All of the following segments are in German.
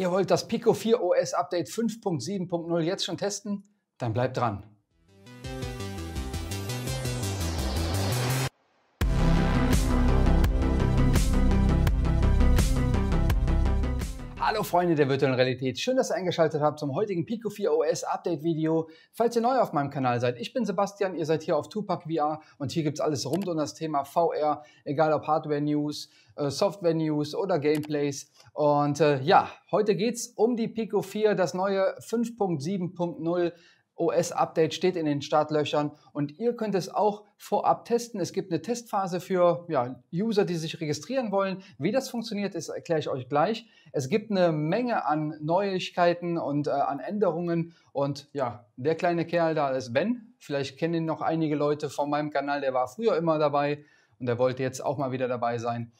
Ihr wollt das Pico 4 OS Update 5.7.0 jetzt schon testen? Dann bleibt dran. Hallo Freunde der virtuellen Realität, schön, dass ihr eingeschaltet habt zum heutigen Pico 4 OS Update Video. Falls ihr neu auf meinem Kanal seid, ich bin Sebastian, ihr seid hier auf Tupac VR und hier gibt es alles rund um das Thema VR, egal ob Hardware News, äh, Software News oder Gameplays. Und äh, ja, heute geht es um die Pico 4, das neue 5.7.0 OS-Update steht in den Startlöchern und ihr könnt es auch vorab testen. Es gibt eine Testphase für ja, User, die sich registrieren wollen. Wie das funktioniert, das erkläre ich euch gleich. Es gibt eine Menge an Neuigkeiten und äh, an Änderungen und ja, der kleine Kerl da ist Ben. Vielleicht kennen ihn noch einige Leute von meinem Kanal, der war früher immer dabei und der wollte jetzt auch mal wieder dabei sein.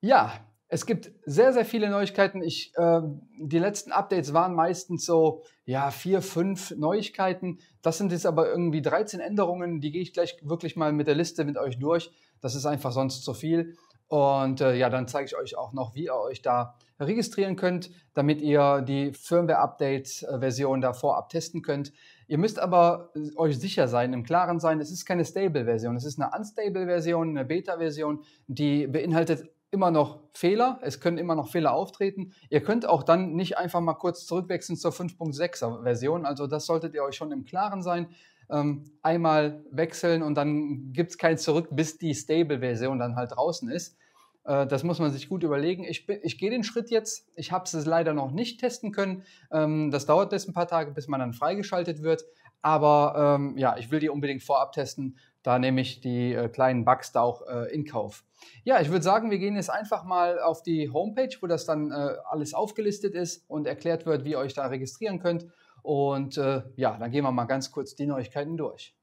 Ja, es gibt sehr, sehr viele Neuigkeiten. Ich, äh, die letzten Updates waren meistens so, ja, vier, fünf Neuigkeiten. Das sind jetzt aber irgendwie 13 Änderungen. Die gehe ich gleich wirklich mal mit der Liste mit euch durch. Das ist einfach sonst zu viel. Und äh, ja, dann zeige ich euch auch noch, wie ihr euch da registrieren könnt, damit ihr die Firmware-Update-Version da vorab testen könnt. Ihr müsst aber euch sicher sein, im Klaren sein, es ist keine Stable-Version, es ist eine Unstable-Version, eine Beta-Version, die beinhaltet immer noch Fehler, es können immer noch Fehler auftreten. Ihr könnt auch dann nicht einfach mal kurz zurückwechseln zur 5.6er Version, also das solltet ihr euch schon im Klaren sein. Ähm, einmal wechseln und dann gibt es kein Zurück, bis die Stable-Version dann halt draußen ist. Äh, das muss man sich gut überlegen. Ich, ich gehe den Schritt jetzt. Ich habe es leider noch nicht testen können. Ähm, das dauert jetzt ein paar Tage, bis man dann freigeschaltet wird. Aber ähm, ja, ich will die unbedingt vorab testen, da nehme ich die äh, kleinen Bugs da auch äh, in Kauf. Ja, ich würde sagen, wir gehen jetzt einfach mal auf die Homepage, wo das dann äh, alles aufgelistet ist und erklärt wird, wie ihr euch da registrieren könnt. Und äh, ja, dann gehen wir mal ganz kurz die Neuigkeiten durch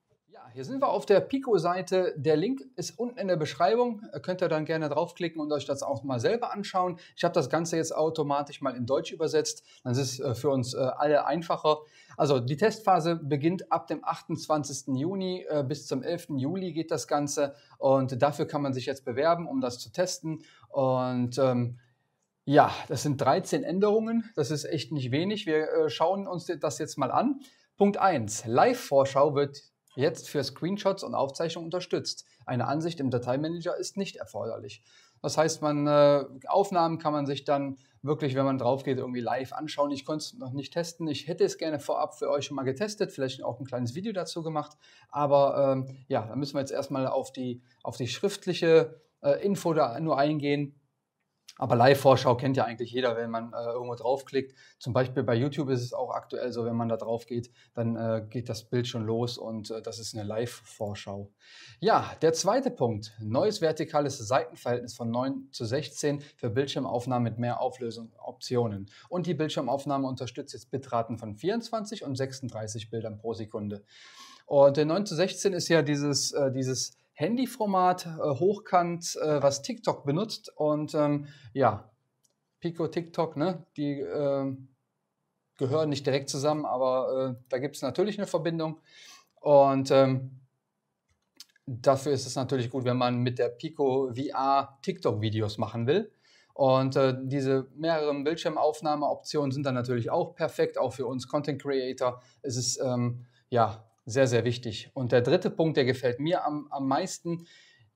hier sind wir auf der Pico-Seite. Der Link ist unten in der Beschreibung. Äh, könnt ihr dann gerne draufklicken und euch das auch mal selber anschauen. Ich habe das Ganze jetzt automatisch mal in Deutsch übersetzt. Das ist äh, für uns äh, alle einfacher. Also die Testphase beginnt ab dem 28. Juni bis zum 11. Juli geht das Ganze. Und dafür kann man sich jetzt bewerben, um das zu testen. Und ähm, ja, das sind 13 Änderungen. Das ist echt nicht wenig. Wir äh, schauen uns das jetzt mal an. Punkt 1. Live-Vorschau wird jetzt für Screenshots und Aufzeichnungen unterstützt. Eine Ansicht im Dateimanager ist nicht erforderlich. Das heißt, man, äh, Aufnahmen kann man sich dann wirklich, wenn man drauf geht, irgendwie live anschauen. Ich konnte es noch nicht testen. Ich hätte es gerne vorab für euch schon mal getestet, vielleicht auch ein kleines Video dazu gemacht. Aber ähm, ja, da müssen wir jetzt erstmal auf die, auf die schriftliche äh, Info da nur eingehen. Aber Live-Vorschau kennt ja eigentlich jeder, wenn man äh, irgendwo draufklickt. Zum Beispiel bei YouTube ist es auch aktuell so, wenn man da drauf geht, dann äh, geht das Bild schon los und äh, das ist eine Live-Vorschau. Ja, der zweite Punkt. Neues vertikales Seitenverhältnis von 9 zu 16 für Bildschirmaufnahmen mit mehr Auflösungsoptionen. Und die Bildschirmaufnahme unterstützt jetzt Bitraten von 24 und 36 Bildern pro Sekunde. Und der 9 zu 16 ist ja dieses, äh, dieses Handyformat, äh, hochkant, äh, was TikTok benutzt. Und ähm, ja, Pico, TikTok, ne, die äh, gehören nicht direkt zusammen, aber äh, da gibt es natürlich eine Verbindung. Und ähm, dafür ist es natürlich gut, wenn man mit der Pico VR TikTok-Videos machen will. Und äh, diese mehreren Bildschirmaufnahmeoptionen sind dann natürlich auch perfekt, auch für uns Content Creator. Es ist ähm, ja sehr, sehr wichtig. Und der dritte Punkt, der gefällt mir am, am meisten,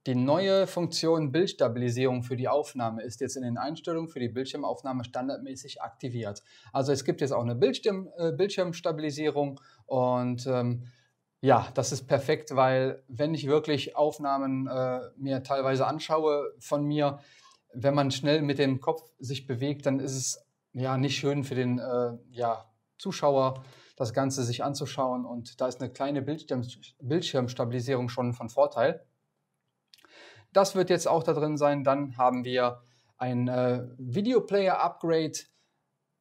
die neue Funktion Bildstabilisierung für die Aufnahme ist jetzt in den Einstellungen für die Bildschirmaufnahme standardmäßig aktiviert. Also es gibt jetzt auch eine Bildschirm, äh, Bildschirmstabilisierung und ähm, ja, das ist perfekt, weil wenn ich wirklich Aufnahmen äh, mir teilweise anschaue von mir, wenn man schnell mit dem Kopf sich bewegt, dann ist es ja nicht schön für den äh, ja, Zuschauer das Ganze sich anzuschauen. Und da ist eine kleine Bildschirm Bildschirmstabilisierung schon von Vorteil. Das wird jetzt auch da drin sein. Dann haben wir ein äh, Video Player Upgrade,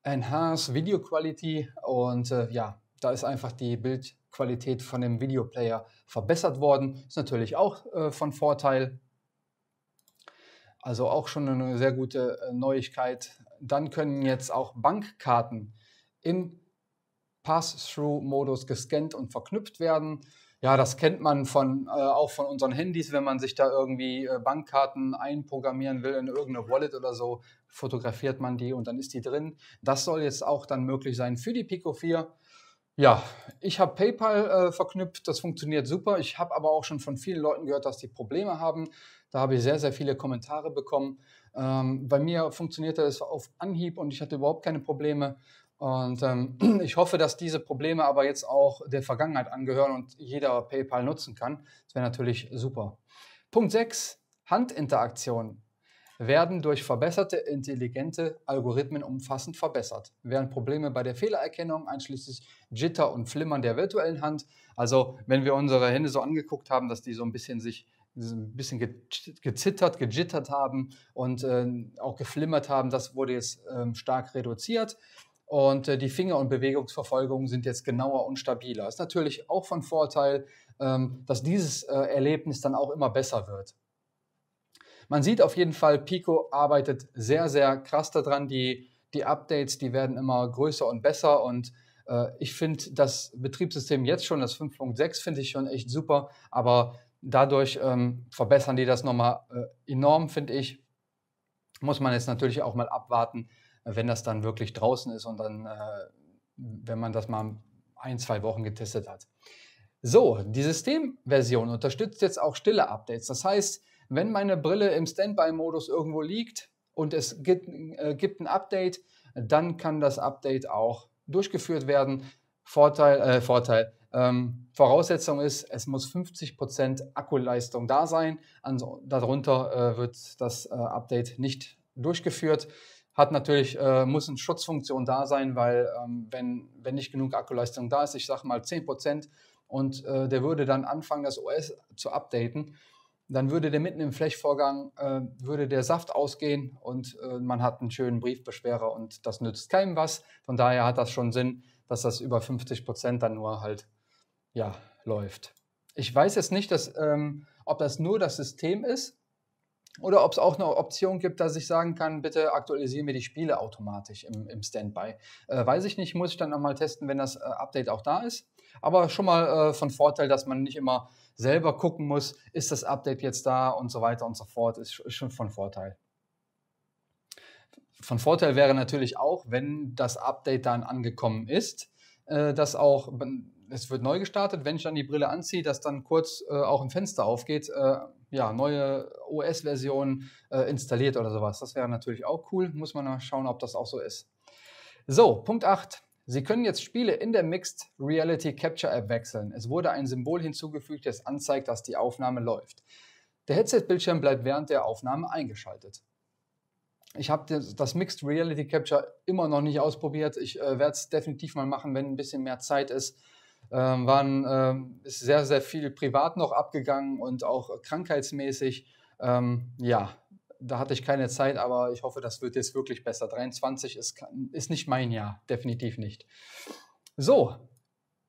Enhanced Video Quality und äh, ja, da ist einfach die Bildqualität von dem Video Player verbessert worden. Ist natürlich auch äh, von Vorteil. Also auch schon eine sehr gute äh, Neuigkeit. Dann können jetzt auch Bankkarten im Pass-Through-Modus gescannt und verknüpft werden. Ja, das kennt man von, äh, auch von unseren Handys, wenn man sich da irgendwie äh, Bankkarten einprogrammieren will in irgendeine Wallet oder so, fotografiert man die und dann ist die drin. Das soll jetzt auch dann möglich sein für die Pico 4. Ja, ich habe PayPal äh, verknüpft, das funktioniert super. Ich habe aber auch schon von vielen Leuten gehört, dass die Probleme haben. Da habe ich sehr, sehr viele Kommentare bekommen. Ähm, bei mir funktionierte es auf Anhieb und ich hatte überhaupt keine Probleme. Und ähm, ich hoffe, dass diese Probleme aber jetzt auch der Vergangenheit angehören und jeder PayPal nutzen kann. Das wäre natürlich super. Punkt 6. Handinteraktionen werden durch verbesserte, intelligente Algorithmen umfassend verbessert, während Probleme bei der Fehlererkennung einschließlich Jitter und Flimmern der virtuellen Hand, also wenn wir unsere Hände so angeguckt haben, dass die so ein bisschen sich ein bisschen gezittert, gejittert haben und äh, auch geflimmert haben, das wurde jetzt ähm, stark reduziert. Und äh, die Finger- und Bewegungsverfolgung sind jetzt genauer und stabiler. Ist natürlich auch von Vorteil, ähm, dass dieses äh, Erlebnis dann auch immer besser wird. Man sieht auf jeden Fall, Pico arbeitet sehr, sehr krass daran. Die, die Updates, die werden immer größer und besser. Und äh, ich finde das Betriebssystem jetzt schon, das 5.6, finde ich schon echt super. Aber dadurch ähm, verbessern die das nochmal äh, enorm, finde ich. Muss man jetzt natürlich auch mal abwarten, wenn das dann wirklich draußen ist und dann, äh, wenn man das mal ein, zwei Wochen getestet hat. So, die Systemversion unterstützt jetzt auch stille Updates. Das heißt, wenn meine Brille im Standby-Modus irgendwo liegt und es gibt, äh, gibt, ein Update, dann kann das Update auch durchgeführt werden. Vorteil, äh, Vorteil. Ähm, Voraussetzung ist, es muss 50% Akkuleistung da sein. Also, darunter äh, wird das äh, Update nicht durchgeführt hat natürlich, äh, muss eine Schutzfunktion da sein, weil ähm, wenn, wenn nicht genug Akkuleistung da ist, ich sage mal 10% und äh, der würde dann anfangen, das OS zu updaten, dann würde der mitten im Flächvorgang, äh, würde der Saft ausgehen und äh, man hat einen schönen Briefbeschwerer und das nützt keinem was. Von daher hat das schon Sinn, dass das über 50% dann nur halt, ja, läuft. Ich weiß jetzt nicht, dass, ähm, ob das nur das System ist oder ob es auch eine Option gibt, dass ich sagen kann, bitte aktualisiere mir die Spiele automatisch im, im Standby. Äh, weiß ich nicht, muss ich dann nochmal testen, wenn das äh, Update auch da ist. Aber schon mal äh, von Vorteil, dass man nicht immer selber gucken muss, ist das Update jetzt da und so weiter und so fort, ist, ist schon von Vorteil. Von Vorteil wäre natürlich auch, wenn das Update dann angekommen ist, äh, dass auch es wird neu gestartet, wenn ich dann die Brille anziehe, dass dann kurz äh, auch ein Fenster aufgeht, äh, ja, neue OS-Version äh, installiert oder sowas. Das wäre natürlich auch cool. Muss man mal schauen, ob das auch so ist. So, Punkt 8. Sie können jetzt Spiele in der Mixed Reality Capture App wechseln. Es wurde ein Symbol hinzugefügt, das anzeigt, dass die Aufnahme läuft. Der Headset-Bildschirm bleibt während der Aufnahme eingeschaltet. Ich habe das Mixed Reality Capture immer noch nicht ausprobiert. Ich äh, werde es definitiv mal machen, wenn ein bisschen mehr Zeit ist ähm, waren, ähm, ist sehr, sehr viel privat noch abgegangen und auch krankheitsmäßig. Ähm, ja, da hatte ich keine Zeit, aber ich hoffe, das wird jetzt wirklich besser. 23 ist, ist nicht mein Jahr, definitiv nicht. So,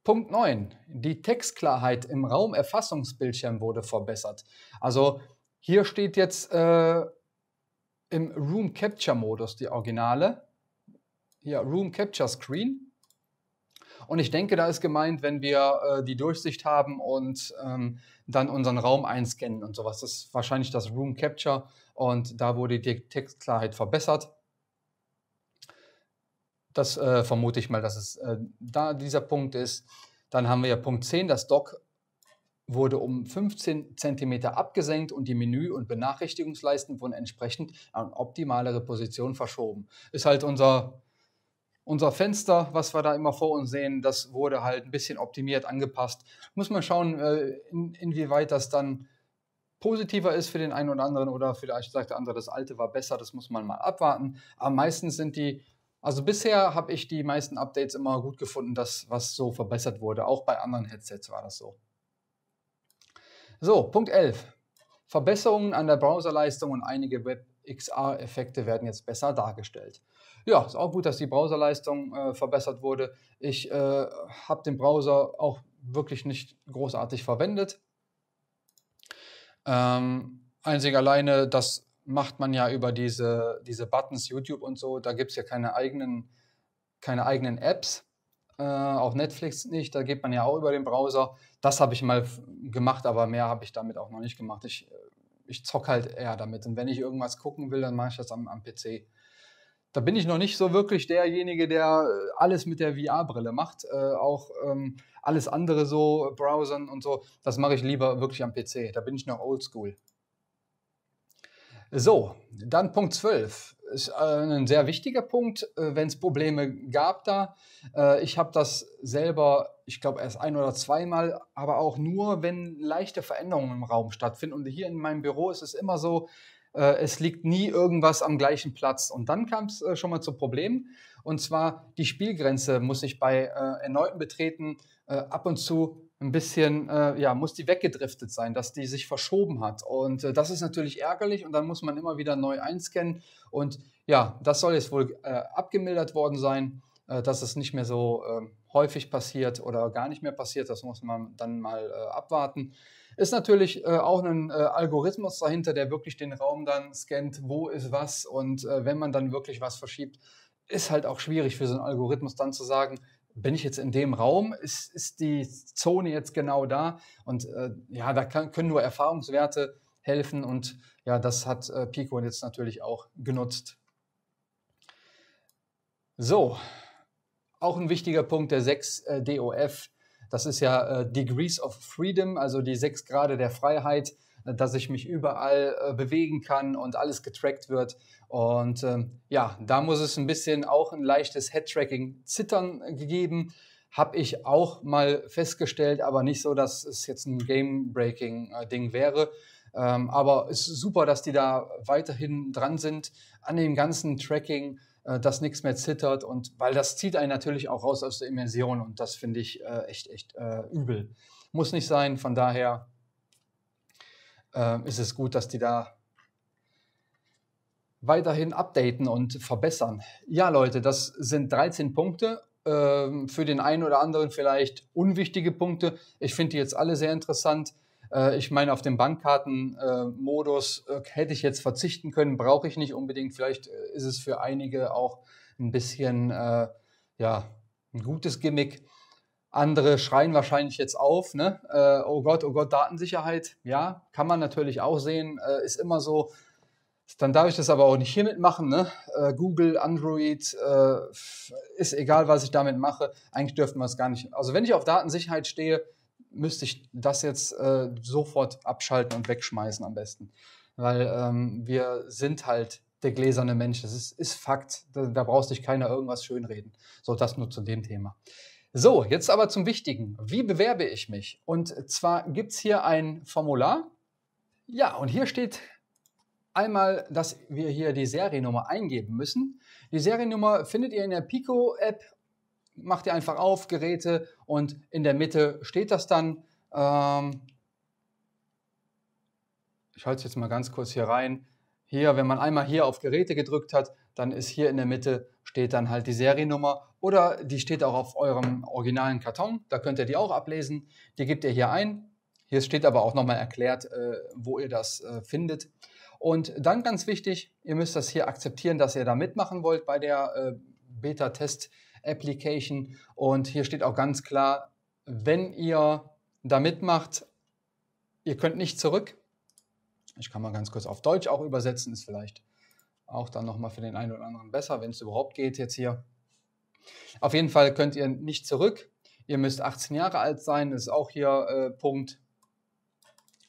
Punkt 9. Die Textklarheit im Raumerfassungsbildschirm wurde verbessert. Also hier steht jetzt äh, im Room Capture Modus die Originale. Hier Room Capture Screen und ich denke, da ist gemeint, wenn wir äh, die Durchsicht haben und ähm, dann unseren Raum einscannen und sowas. Das ist wahrscheinlich das Room Capture und da wurde die Textklarheit verbessert. Das äh, vermute ich mal, dass es äh, da dieser Punkt ist. Dann haben wir ja Punkt 10, das Dock wurde um 15 cm abgesenkt und die Menü- und Benachrichtigungsleisten wurden entsprechend an optimalere Position verschoben. Ist halt unser unser Fenster, was wir da immer vor uns sehen, das wurde halt ein bisschen optimiert, angepasst. Muss man schauen, äh, in, inwieweit das dann positiver ist für den einen oder anderen oder vielleicht sagt der andere, das alte war besser, das muss man mal abwarten. Aber meistens sind die, also bisher habe ich die meisten Updates immer gut gefunden, das, was so verbessert wurde. Auch bei anderen Headsets war das so. So, Punkt 11. Verbesserungen an der Browserleistung und einige WebXR-Effekte werden jetzt besser dargestellt. Ja, ist auch gut, dass die Browserleistung äh, verbessert wurde. Ich äh, habe den Browser auch wirklich nicht großartig verwendet. Ähm, einzig alleine, das macht man ja über diese, diese Buttons, YouTube und so. Da gibt es ja keine eigenen, keine eigenen Apps. Äh, auch Netflix nicht, da geht man ja auch über den Browser. Das habe ich mal gemacht, aber mehr habe ich damit auch noch nicht gemacht. Ich, äh, ich zocke halt eher damit. Und wenn ich irgendwas gucken will, dann mache ich das am, am PC da bin ich noch nicht so wirklich derjenige, der äh, alles mit der VR-Brille macht. Äh, auch ähm, alles andere so, äh, Browsern und so, das mache ich lieber wirklich am PC. Da bin ich noch oldschool. So, dann Punkt 12. Ist äh, ein sehr wichtiger Punkt, äh, wenn es Probleme gab da. Äh, ich habe das selber, ich glaube, erst ein oder zweimal, aber auch nur, wenn leichte Veränderungen im Raum stattfinden. Und hier in meinem Büro ist es immer so, äh, es liegt nie irgendwas am gleichen Platz. Und dann kam es äh, schon mal zu Problemen. Und zwar die Spielgrenze muss ich bei äh, erneuten Betreten äh, ab und zu ein bisschen, äh, ja, muss die weggedriftet sein, dass die sich verschoben hat. Und äh, das ist natürlich ärgerlich und dann muss man immer wieder neu einscannen. Und ja, das soll jetzt wohl abgemildert worden sein. Äh, dass es nicht mehr so ähm, häufig passiert oder gar nicht mehr passiert. Das muss man dann mal äh, abwarten. Ist natürlich äh, auch ein Algorithmus dahinter, der wirklich den Raum dann scannt, wo ist was. Und wenn man dann wirklich was verschiebt, ist halt auch schwierig für so einen Algorithmus dann zu sagen, bin ich jetzt in dem Raum? Ist, ist die Zone jetzt genau da? Und äh, ja, da kann, können nur Erfahrungswerte helfen und ja, das hat äh, Pico jetzt natürlich auch genutzt. So, auch ein wichtiger Punkt, der 6 äh, DOF. Das ist ja äh, Degrees of Freedom, also die sechs Grade der Freiheit, äh, dass ich mich überall äh, bewegen kann und alles getrackt wird. Und ähm, ja, da muss es ein bisschen auch ein leichtes head tracking zittern äh, gegeben. Habe ich auch mal festgestellt, aber nicht so, dass es jetzt ein Game-Breaking-Ding äh, wäre. Ähm, aber es ist super, dass die da weiterhin dran sind an dem ganzen Tracking äh, dass nichts mehr zittert und weil das zieht einen natürlich auch raus aus der Immersion und das finde ich äh, echt, echt äh, übel. Muss nicht sein, von daher äh, ist es gut, dass die da weiterhin updaten und verbessern. Ja, Leute, das sind 13 Punkte. Ähm, für den einen oder anderen vielleicht unwichtige Punkte. Ich finde die jetzt alle sehr interessant. Äh, ich meine, auf den Bankkartenmodus äh, hätte ich jetzt verzichten können, brauche ich nicht unbedingt. Vielleicht äh, ist es für einige auch ein bisschen ja, ein gutes Gimmick. Andere schreien wahrscheinlich jetzt auf, ne? oh Gott, oh Gott, Datensicherheit, ja, kann man natürlich auch sehen, ist immer so. Dann darf ich das aber auch nicht hiermit machen. Ne? Google, Android, ist egal, was ich damit mache. Eigentlich dürften wir es gar nicht. Also wenn ich auf Datensicherheit stehe, müsste ich das jetzt äh, sofort abschalten und wegschmeißen am besten. Weil ähm, wir sind halt der gläserne Mensch. Das ist, ist Fakt. Da, da brauchst dich keiner irgendwas schönreden. So, das nur zu dem Thema. So, jetzt aber zum Wichtigen. Wie bewerbe ich mich? Und zwar gibt es hier ein Formular. Ja, und hier steht einmal, dass wir hier die Seriennummer eingeben müssen. Die Seriennummer findet ihr in der Pico-App macht ihr einfach auf, Geräte und in der Mitte steht das dann. Ähm ich halte es jetzt mal ganz kurz hier rein. Hier, wenn man einmal hier auf Geräte gedrückt hat, dann ist hier in der Mitte steht dann halt die Seriennummer oder die steht auch auf eurem originalen Karton. Da könnt ihr die auch ablesen. Die gebt ihr hier ein. Hier steht aber auch nochmal erklärt, äh, wo ihr das äh, findet. Und dann ganz wichtig, ihr müsst das hier akzeptieren, dass ihr da mitmachen wollt bei der äh, Beta-Test-Beta. Application. Und hier steht auch ganz klar, wenn ihr da mitmacht, ihr könnt nicht zurück. Ich kann mal ganz kurz auf Deutsch auch übersetzen, ist vielleicht auch dann nochmal für den einen oder anderen besser, wenn es überhaupt geht jetzt hier. Auf jeden Fall könnt ihr nicht zurück. Ihr müsst 18 Jahre alt sein, ist auch hier äh, Punkt,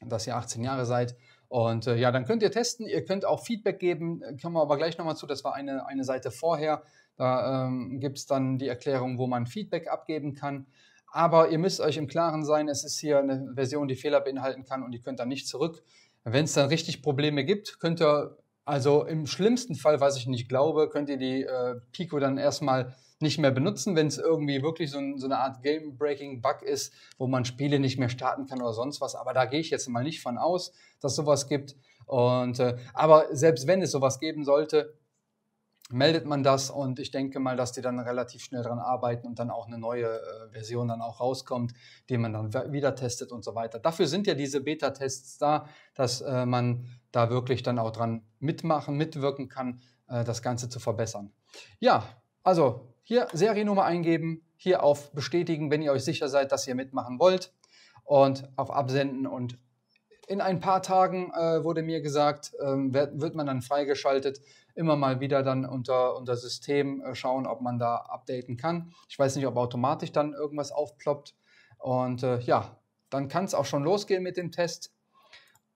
dass ihr 18 Jahre seid. Und äh, ja, dann könnt ihr testen, ihr könnt auch Feedback geben, kommen wir aber gleich nochmal zu, das war eine, eine Seite vorher. Da ähm, gibt es dann die Erklärung, wo man Feedback abgeben kann. Aber ihr müsst euch im Klaren sein, es ist hier eine Version, die Fehler beinhalten kann und ihr könnt dann nicht zurück. Wenn es dann richtig Probleme gibt, könnt ihr, also im schlimmsten Fall, was ich nicht glaube, könnt ihr die äh, Pico dann erstmal nicht mehr benutzen, wenn es irgendwie wirklich so, ein, so eine Art Game-Breaking-Bug ist, wo man Spiele nicht mehr starten kann oder sonst was. Aber da gehe ich jetzt mal nicht von aus, dass sowas gibt. Und, äh, aber selbst wenn es sowas geben sollte, meldet mhm. man das und ich denke mal, dass die dann relativ schnell daran arbeiten und dann auch eine neue äh, Version dann auch rauskommt, die man dann wieder testet und so weiter. Dafür sind ja diese Beta-Tests da, dass äh, man da wirklich dann auch dran mitmachen, mitwirken kann, äh, das Ganze zu verbessern. Ja, also hier Seriennummer eingeben, hier auf Bestätigen, wenn ihr euch sicher seid, dass ihr mitmachen wollt und auf Absenden und in ein paar Tagen äh, wurde mir gesagt, ähm, wird, wird, man dann freigeschaltet. Immer mal wieder dann unter, unter System äh, schauen, ob man da updaten kann. Ich weiß nicht, ob automatisch dann irgendwas aufploppt. Und äh, ja, dann kann es auch schon losgehen mit dem Test.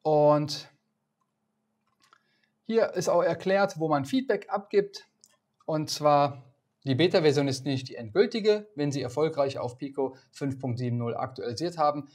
Und hier ist auch erklärt, wo man Feedback abgibt. Und zwar, die Beta-Version ist nicht die endgültige. Wenn Sie erfolgreich auf Pico 5.70 aktualisiert haben,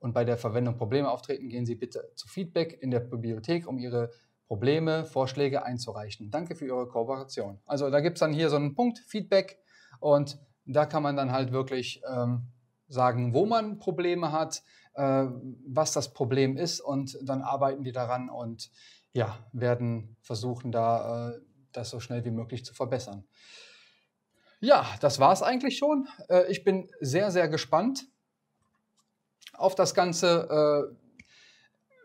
und bei der Verwendung Probleme auftreten, gehen Sie bitte zu Feedback in der Bibliothek, um Ihre Probleme, Vorschläge einzureichen. Danke für Ihre Kooperation. Also da gibt es dann hier so einen Punkt, Feedback, und da kann man dann halt wirklich ähm, sagen, wo man Probleme hat, äh, was das Problem ist, und dann arbeiten die daran und ja, werden versuchen, da äh, das so schnell wie möglich zu verbessern. Ja, das war es eigentlich schon. Äh, ich bin sehr, sehr gespannt auf das Ganze. Äh,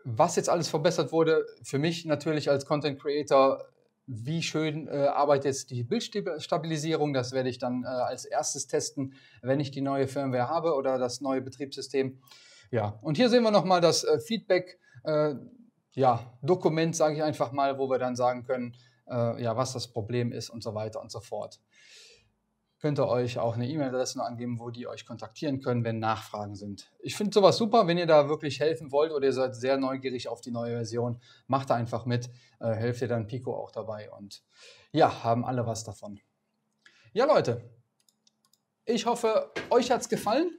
was jetzt alles verbessert wurde, für mich natürlich als Content Creator, wie schön äh, arbeitet jetzt die Bildstabilisierung. Das werde ich dann äh, als erstes testen, wenn ich die neue Firmware habe oder das neue Betriebssystem. Ja, und hier sehen wir nochmal das Feedback, ja, Dokument, sage ich einfach mal, wo wir dann sagen können, ja, was das Problem ist und so weiter und so fort könnt ihr euch auch eine E-Mail-Adresse angeben, wo die euch kontaktieren können, wenn Nachfragen sind. Ich finde sowas super, wenn ihr da wirklich helfen wollt oder ihr seid sehr neugierig auf die neue Version, macht da einfach mit, äh, helft ihr dann Pico auch dabei und ja, haben alle was davon. Ja, Leute, ich hoffe, euch hat es gefallen.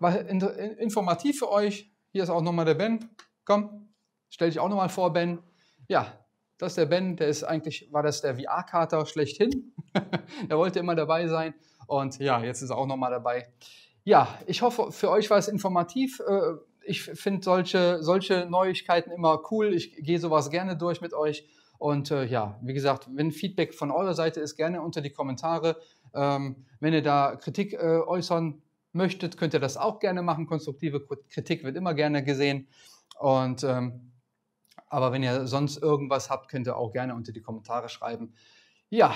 War in, in, informativ für euch. Hier ist auch nochmal der Ben. Komm, stell dich auch nochmal vor, Ben. Ja, das ist der Ben, der ist eigentlich, war das der VR-Kater schlechthin. der wollte immer dabei sein. Und ja, jetzt ist er auch nochmal dabei. Ja, ich hoffe, für euch war es informativ. Äh, ich finde solche, solche Neuigkeiten immer cool. Ich gehe sowas gerne durch mit euch. Und äh, ja, wie gesagt, wenn Feedback von eurer Seite ist, gerne unter die Kommentare. Ähm, wenn ihr da Kritik äh, äußern möchtet, könnt ihr das auch gerne machen. Konstruktive Kritik wird immer gerne gesehen. Und ähm, aber wenn ihr sonst irgendwas habt, könnt ihr auch gerne unter die Kommentare schreiben. Ja,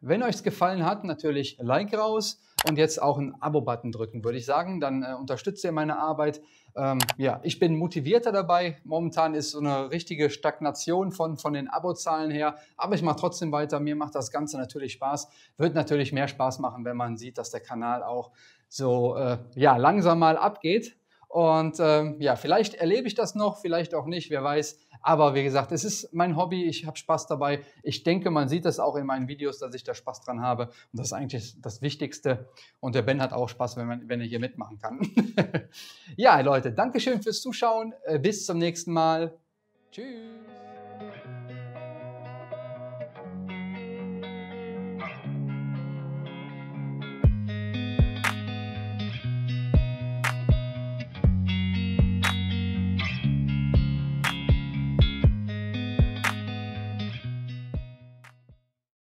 wenn euch es gefallen hat, natürlich Like raus und jetzt auch einen Abo-Button drücken, würde ich sagen. Dann äh, unterstützt ihr meine Arbeit. Ähm, ja, ich bin motivierter dabei. Momentan ist so eine richtige Stagnation von, von den Abozahlen her. Aber ich mache trotzdem weiter. Mir macht das Ganze natürlich Spaß. Wird natürlich mehr Spaß machen, wenn man sieht, dass der Kanal auch so äh, ja, langsam mal abgeht. Und ähm, ja, vielleicht erlebe ich das noch, vielleicht auch nicht, wer weiß. Aber wie gesagt, es ist mein Hobby, ich habe Spaß dabei. Ich denke, man sieht das auch in meinen Videos, dass ich da Spaß dran habe. Und das ist eigentlich das Wichtigste. Und der Ben hat auch Spaß, wenn, man, wenn er hier mitmachen kann. ja, Leute, Dankeschön fürs Zuschauen. Äh, bis zum nächsten Mal. Tschüss.